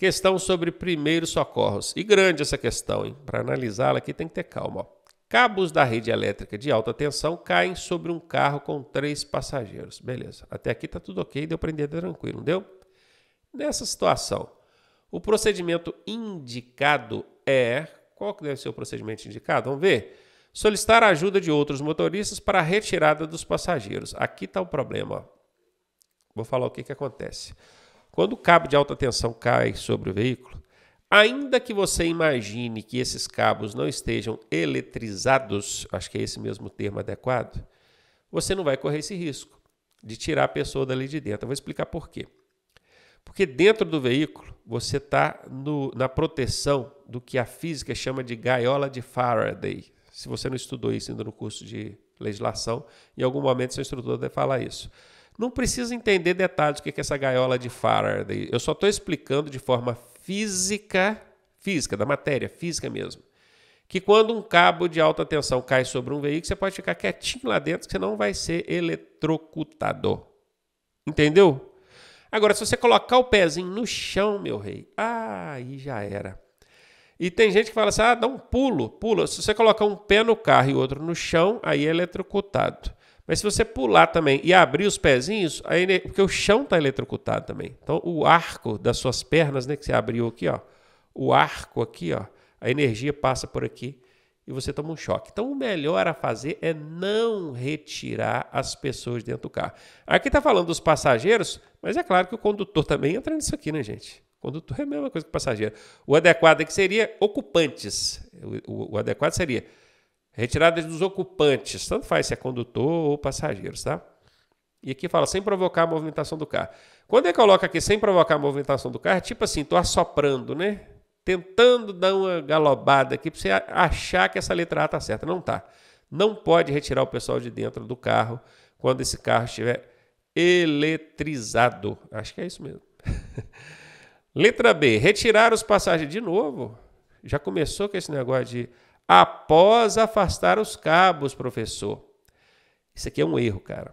Questão sobre primeiros socorros. E grande essa questão, hein? Para analisá-la aqui tem que ter calma. Ó. Cabos da rede elétrica de alta tensão caem sobre um carro com três passageiros. Beleza. Até aqui está tudo ok, deu para entender tranquilo, não deu? Nessa situação, o procedimento indicado é. Qual que deve ser o procedimento indicado? Vamos ver. Solicitar a ajuda de outros motoristas para a retirada dos passageiros. Aqui está o problema. Ó. Vou falar o que, que acontece. Quando o cabo de alta tensão cai sobre o veículo, ainda que você imagine que esses cabos não estejam eletrizados, acho que é esse mesmo termo adequado, você não vai correr esse risco de tirar a pessoa dali de dentro. Eu vou explicar por quê. Porque dentro do veículo você está na proteção do que a física chama de gaiola de Faraday. Se você não estudou isso ainda no curso de legislação, em algum momento seu instrutor deve falar isso. Não precisa entender detalhes o que é essa gaiola de Faraday. Eu só estou explicando de forma física, física, da matéria, física mesmo. Que quando um cabo de alta tensão cai sobre um veículo, você pode ficar quietinho lá dentro, que você não vai ser eletrocutado. Entendeu? Agora, se você colocar o pezinho no chão, meu rei, aí já era. E tem gente que fala assim: ah, dá um pulo, pula. Se você colocar um pé no carro e outro no chão, aí é eletrocutado. Mas se você pular também e abrir os pezinhos, aí, porque o chão está eletrocutado também. Então o arco das suas pernas, né, que você abriu aqui, ó, o arco aqui, ó, a energia passa por aqui e você toma um choque. Então o melhor a fazer é não retirar as pessoas dentro do carro. Aqui está falando dos passageiros, mas é claro que o condutor também entra nisso aqui, né, gente? O condutor é a mesma coisa que o passageiro. O adequado aqui é seria ocupantes. o, o, o adequado seria Retirada dos ocupantes, tanto faz se é condutor ou passageiros, tá? E aqui fala sem provocar a movimentação do carro. Quando ele coloca aqui sem provocar a movimentação do carro, é tipo assim, tô assoprando, né? Tentando dar uma galobada aqui para você achar que essa letra A tá certa. Não tá. Não pode retirar o pessoal de dentro do carro quando esse carro estiver eletrizado. Acho que é isso mesmo. letra B, retirar os passageiros de novo. Já começou com esse negócio de após afastar os cabos, professor. Isso aqui é um erro, cara.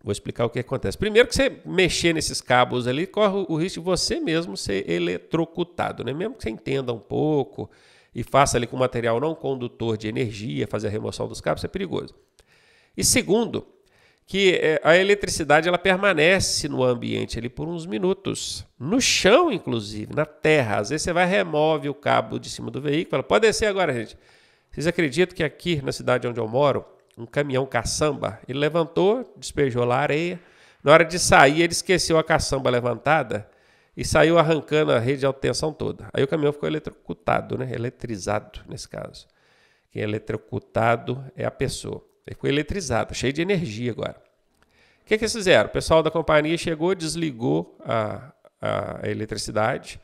Vou explicar o que acontece. Primeiro que você mexer nesses cabos ali, corre o risco de você mesmo ser eletrocutado, né? Mesmo que você entenda um pouco e faça ali com material não condutor de energia, fazer a remoção dos cabos, é perigoso. E segundo, que é, a eletricidade ela permanece no ambiente ali por uns minutos, no chão inclusive, na terra. Às vezes você vai remove o cabo de cima do veículo, ela pode descer agora, gente. Vocês acreditam que aqui na cidade onde eu moro, um caminhão caçamba, ele levantou, despejou lá a areia. Na hora de sair, ele esqueceu a caçamba levantada e saiu arrancando a rede de alta tensão toda. Aí o caminhão ficou eletrocutado, né? Eletrizado nesse caso. Quem é eletrocutado é a pessoa. Ele ficou eletrizado, cheio de energia agora. O que, que eles fizeram? O pessoal da companhia chegou, desligou a, a eletricidade.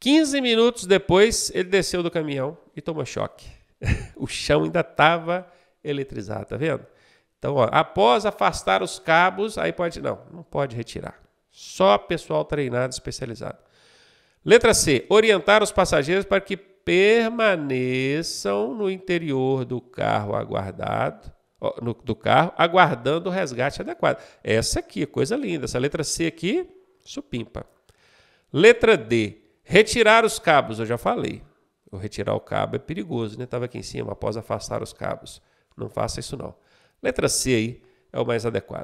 15 minutos depois, ele desceu do caminhão e tomou choque. o chão ainda estava eletrizado, tá vendo? Então, ó, após afastar os cabos, aí pode. Não, não pode retirar. Só pessoal treinado, especializado. Letra C. Orientar os passageiros para que permaneçam no interior do carro aguardado no, do carro, aguardando o resgate adequado. Essa aqui, coisa linda. Essa letra C aqui, supimpa. Letra D, retirar os cabos, eu já falei. retirar o cabo é perigoso, né? Estava aqui em cima, após afastar os cabos. Não faça isso não. Letra C aí é o mais adequado.